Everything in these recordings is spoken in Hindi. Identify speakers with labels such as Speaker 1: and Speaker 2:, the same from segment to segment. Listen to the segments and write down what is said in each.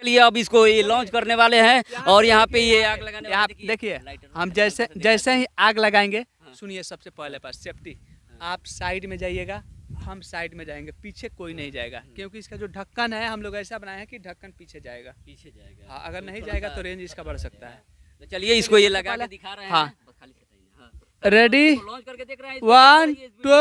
Speaker 1: चलिए अब इसको ये लॉन्च करने वाले हैं और यहाँ पे ये आग लगाने आप देखिए हम जैसे जैसे ही आग लगाएंगे हाँ। सुनिए सबसे पहले पास सेफ्टी आप साइड में जाइएगा हम साइड में जाएंगे पीछे कोई नहीं जाएगा हम्म। क्योंकि इसका जो ढक्कन है हम लोग ऐसा बनाए हैं कि ढक्कन पीछे जाएगा पीछे जाएगा हाँ अगर तो नहीं जाएगा तो रेंज इसका बढ़ सकता है तो चलिए इसको ये लगा दिखा रहे हैं हाँ ready one two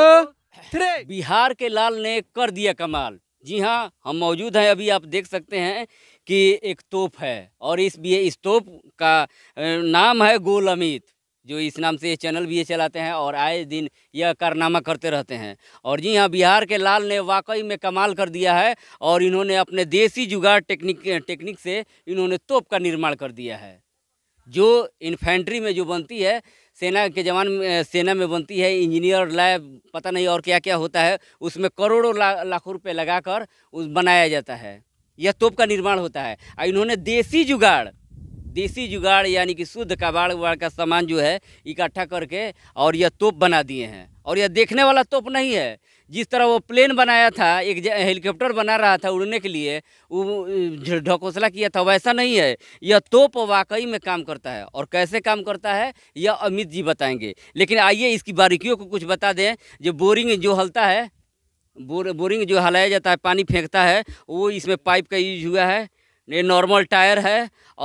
Speaker 1: three
Speaker 2: Bihar के लाल ने कर दिया कमाल जी हाँ हम मौजूद हैं अभी आप देख सकते हैं कि एक तोप है और इस भी इस तोप का नाम है गोल अमित जो इस नाम से ये चैनल भी ये चलाते हैं और आए दिन यह कारनामा करते रहते हैं और जी हाँ बिहार के लाल ने वाकई में कमाल कर दिया है और इन्होंने अपने देसी जुगाड़ टेक्निक टेक्निक से इन्होंने तोप का निर्माण कर दिया है जो इन्फेंट्री में जो बनती है सेना के जवान सेना में बनती है इंजीनियर लैब पता नहीं और क्या क्या होता है उसमें करोड़ों ला, लाखों रुपये लगाकर उस बनाया जाता है यह तोप का निर्माण होता है और इन्होंने देसी जुगाड़ देसी जुगाड़ यानी कि शुद्ध कबाड़ उबाड़ का सामान जो है इकट्ठा करके और यह तोप बना दिए हैं और यह देखने वाला तोप नहीं है जिस तरह वो प्लेन बनाया था एक हेलीकॉप्टर बना रहा था उड़ने के लिए वो ढकोसला किया था वैसा नहीं है यह तोप वाकई में काम करता है और कैसे काम करता है यह अमित जी बताएंगे लेकिन आइए इसकी बारीकियों को कुछ बता दें जो बोरिंग जो हलता है बोर, बोरिंग जो हलाया जाता है पानी फेंकता है वो इसमें पाइप का यूज हुआ है ये नॉर्मल टायर है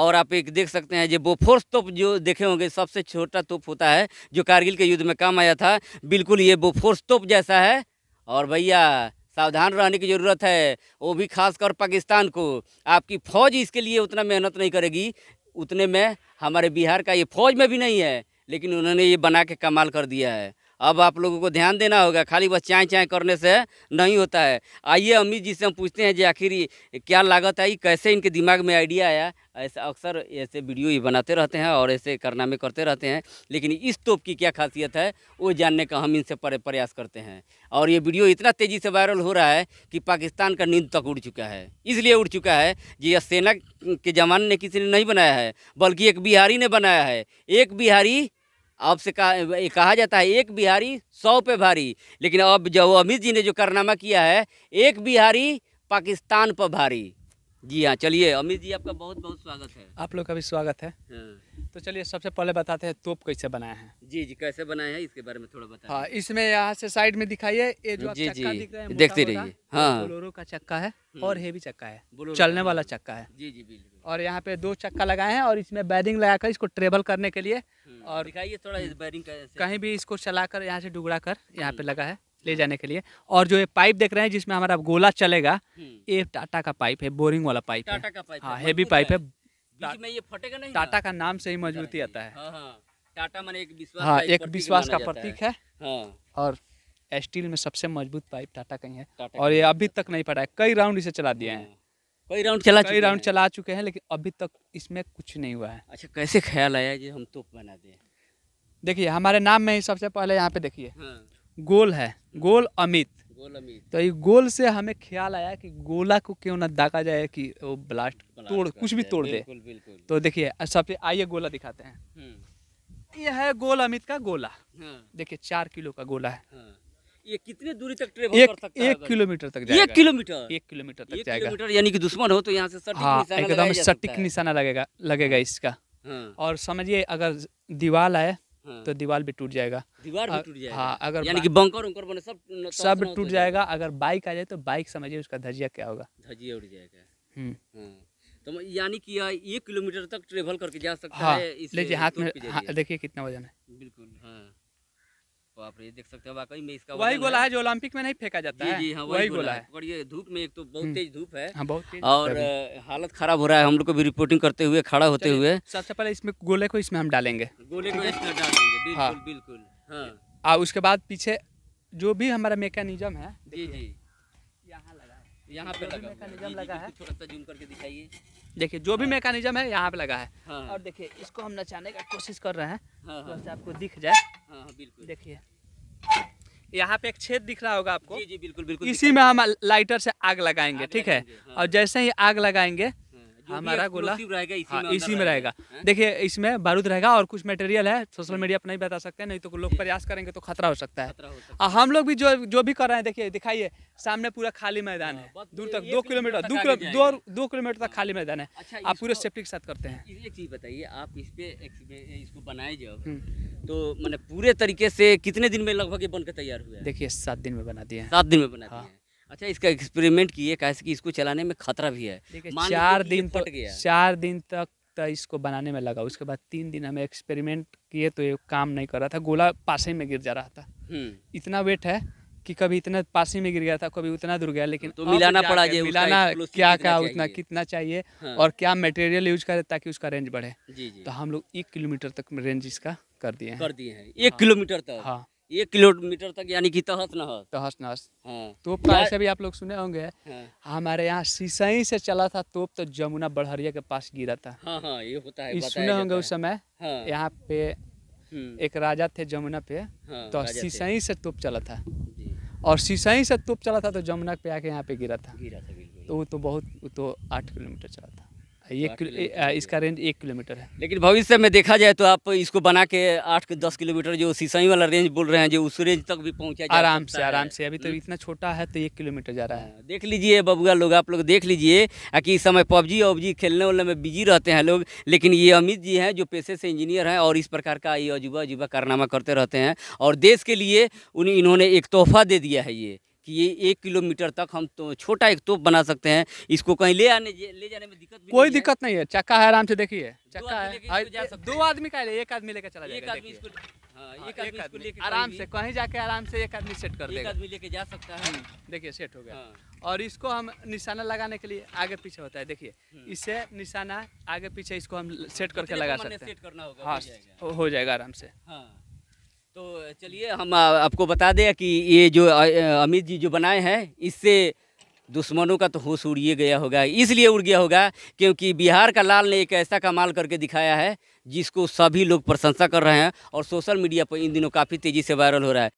Speaker 2: और आप एक देख सकते हैं जो बोफोर्स तोप जो देखे होंगे सबसे छोटा तोप होता है जो कारगिल के युद्ध में काम आया था बिल्कुल ये बोफोर्स तोप जैसा है और भैया सावधान रहने की ज़रूरत है वो भी खासकर पाकिस्तान को आपकी फ़ौज इसके लिए उतना मेहनत नहीं करेगी उतने में हमारे बिहार का ये फौज में भी नहीं है लेकिन उन्होंने ये बना के कमाल कर दिया है अब आप लोगों को ध्यान देना होगा खाली बस चाय चाय करने से नहीं होता है आइए अमित जी से हम पूछते हैं जी आखिर क्या लागत आई कैसे इनके दिमाग में आइडिया आया ऐसा अक्सर ऐसे वीडियो ही बनाते रहते हैं और ऐसे कारनामे करते रहते हैं लेकिन इस तोप की क्या खासियत है वो जानने का हम इनसे प्रयास करते हैं और ये वीडियो इतना तेज़ी से वायरल हो रहा है कि पाकिस्तान का नींद तक उड़ चुका है इसलिए उड़ चुका है कि यह सेना के जमाने ने किसी ने नहीं बनाया है बल्कि एक बिहारी ने बनाया है एक बिहारी आपसे कहा कहा जाता है एक बिहारी सौ पे भारी लेकिन अब जो अमित जी ने जो कारनामा किया है एक बिहारी पाकिस्तान पर भारी जी हाँ चलिए अमित
Speaker 1: जी आपका बहुत बहुत स्वागत है आप लोग का भी स्वागत है हाँ। तो चलिए सबसे पहले बताते हैं तोप कैसे बनाए हैं
Speaker 2: जी जी कैसे बनाए हैं इसके बारे में थोड़ा बताए हाँ
Speaker 1: इसमें यहाँ से साइड में दिखाइए ये जो जी जी दिख रहा है देखते रहिए हाँ बोलोरो का चक्का है हम्म। और हेवी चक्का है चलने वाला चक्का है जी जी बिल्कुल और यहाँ पे दो चक्का लगाए हैं और इसमें बैरिंग लगाकर इसको ट्रेवल करने के लिए हम्म, और दिखाइए थोड़ा इस बैरिंग कहीं भी इसको चलाकर यहाँ से डुगड़ा कर यहाँ हम्म। पे लगा है ले जाने के लिए और जो ये पाइप देख रहे हैं जिसमें हमारा गोला चलेगा ये टाटा का पाइप है बोरिंग वाला पाइप है हाँ हेवी पाइप है में ये फटेगा नहीं टाटा का नाम से ही मजबूती आता है हाँ, हाँ। टाटा मैंने एक विश्वास हाँ एक विश्वास का प्रतीक है हाँ। और स्टील में सबसे मजबूत पाइप टाटा का ही है और ये अभी तक नहीं पड़ा है कई राउंड इसे चला दिए हैं कई राउंड चला कई राउंड चला चुके हैं लेकिन अभी तक इसमें कुछ नहीं हुआ है अच्छा कैसे ख्याल आया जी हम तोप बना दें देखिए हमारे नाम में ही सबसे पहले यहाँ पे देखिए हाँ। गोल है गोल अमित तो ये गोल से हमें ख्याल आया कि गोला को क्यों ना दागा जाए कि वो ब्लास्ट तोड़ कुछ भी तोड़ दे तो देखिए सबसे आइए गोला दिखाते हैं हम्म। ये है गोल अमित का गोला हाँ। देखिए चार किलो का गोला है हाँ। ये कितने दूरी तक ट्रेवल एक, कर सकता एक किलोमीटर तक जाएगा एक किलोमीटर एक किलोमीटर तक जाएगा यानी कि दुश्मन हो तो यहाँ से हाँ, एकदम सटीक निशाना लगेगा लगेगा हाँ। इसका हाँ। और समझिए अगर दीवाल है तो हाँ। दीवार भी टूट जाएगा दीवार भी टूट जाएगा हाँ अगर यानी कि बंकर उंकर बने सब सब तो टूट जाएगा अगर बाइक आ जाए तो बाइक समझिए उसका धजिया क्या होगा
Speaker 2: धजिया उड़ जाएगा हम्म। हाँ। तो यानी कि एक किलोमीटर तक ट्रेवल करके जा सकता हाँ, है इसलिए हाथ में देखिए कितना वजन है बिल्कुल हाँ आप ये देख सकते हो वाकई में इसका वही गोला है जो ओलंपिक में नहीं फेंका जाता जी, है जी हाँ वही, वही गोला, है और ये धूप में एक तो बहुत हम्म। तेज धूप है हाँ, बहुत तेज और हालत खराब हो रहा है हम लोग को भी रिपोर्टिंग करते हुए खड़ा होते हुए
Speaker 1: सबसे पहले इसमें गोले को इसमें हम डालेंगे
Speaker 2: गोले को इसमें डालेंगे बिल्कुल हाँ। बिल्कुल
Speaker 1: हाँ उसके बाद पीछे जो भी हमारा मेकेनिज्म है जी जी यहाँ पे लगा लगा है सा जूम करके दिखाइए देखिए जो भी मैकेनिज्म हाँ। है यहाँ पे लगा है हाँ। और देखिए इसको हम नचाने का कोशिश कर रहे हैं हाँ, आपको दिख जाए बिल्कुल देखिए यहाँ पे एक छेद दिख रहा होगा आपको जी जी बिल्कुल बिल्कुल इसी में हम लाइटर से आग लगाएंगे ठीक है और जैसे ही आग लगाएंगे हमारा गोला हाँ, इसी में रहेगा देखिए इसमें बारूद रहेगा और कुछ मटेरियल है सोशल मीडिया पर नहीं बता सकते हैं नहीं तो लोग प्रयास करेंगे तो खतरा हो सकता है और हाँ, हम लोग भी जो जो भी कर रहे हैं देखिए दिखाइए सामने पूरा खाली मैदान हाँ, है दूर तक दो किलोमीटर दो किलोमीटर तक हाँ। खाली मैदान है अच्छा, आप पूरे सेफ्टी के साथ करते हैं
Speaker 2: एक चीज़ बताइए आप इस पे इसको बनाए जाओ हम्म। तो मैंने पूरे तरीके से कितने दिन में लगभग ये बनकर तैयार हुआ
Speaker 1: देखिए सात दिन में बना दिया सात दिन
Speaker 2: में बना दिया अच्छा इसका एक्सपेरिमेंट किए कैसे कि इसको चलाने में खतरा भी है चार दिन तो फट गया
Speaker 1: चार दिन तक तो इसको बनाने में लगा उसके बाद तीन दिन हमें एक्सपेरिमेंट किए तो ये काम नहीं कर रहा था गोला पासे में गिर जा रहा था हम्म। इतना वेट है कि कभी इतना पास ही में गिर गया था कभी उतना दूर गया लेकिन तो मिलाना पड़ा ये मिलाना क्या क्या उतना कितना चाहिए हाँ। और क्या मटेरियल यूज करे ताकि उसका रेंज बढ़े जी जी। तो हम लोग एक किलोमीटर तक रेंज इसका कर दिए कर दिए हैं एक
Speaker 2: हाँ। किलोमीटर तक हाँ एक किलोमीटर तक यानी कि तहस नहस तहस नहस
Speaker 1: तो ऐसे भी आप लोग सुने होंगे हाँ। हमारे यहाँ सीसई से चला था तोप तो जमुना बढ़हरिया के पास गिरा था हाँ, हाँ, ये होता है सुने होंगे उस समय हाँ। यहाँ पे हम्म। एक राजा थे जमुना पे हाँ, तो सीसई से तोप चला था और सीसई से तोप चला था तो जमुना पे आके यहाँ पे गिरा था गिरा था तो वो तो बहुत वो तो आठ किलोमीटर चला था ये इसका रेंज एक किलोमीटर है लेकिन भविष्य में देखा जाए
Speaker 2: तो आप इसको बना के आठ दस किलोमीटर जो सीसाई वाला रेंज बोल रहे हैं जो उस रेंज तक भी पहुंचा आराम से आराम से अभी तो हम्म। इतना
Speaker 1: छोटा है तो एक किलोमीटर जा रहा है हाँ, देख
Speaker 2: लीजिए बबुआ लोग आप लोग देख लीजिए कि इस समय पबजी वबजी खेलने वाले में बिजी रहते हैं लोग लेकिन ये अमित जी हैं जो पेशे से इंजीनियर हैं और इस प्रकार का ये अजूबा अजूबा कारनामा करते रहते हैं और देश के लिए उन्हें इन्होंने एक तोहफा दे दिया है ये कि ये एक किलोमीटर तक हम तो छोटा एक तोप बना सकते हैं इसको कहीं ले आने ले जाने में दिक्कत कोई
Speaker 1: नहीं दिक्कत नहीं है चक्का है आराम से देखिए चक्का है हाँ, दो आदमी का एक आदमी लेकर चला एक हाँ, हाँ, आदमी एक आदमी आराम से कहीं जाके आराम से एक आदमी सेट कर देगा एक आदमी लेके जा सकता है हम्म, देखिए सेट हो गया और इसको हम निशाना लगाने के लिए आगे पीछे होता है देखिए हम्म। इससे निशाना आगे पीछे इसको हम सेट करके लगा सकते हैं सेट करना होगा हाँ हो जाएगा आराम से हाँ
Speaker 2: तो चलिए हम आपको बता दें कि ये जो अमित जी जो बनाए हैं इससे दुश्मनों का तो होश उड़िए गया होगा इसलिए उड़ गया होगा क्योंकि बिहार का लाल ने एक ऐसा कमाल करके दिखाया है जिसको सभी लोग प्रशंसा कर रहे हैं और सोशल मीडिया पर इन दिनों काफ़ी तेज़ी से वायरल हो रहा है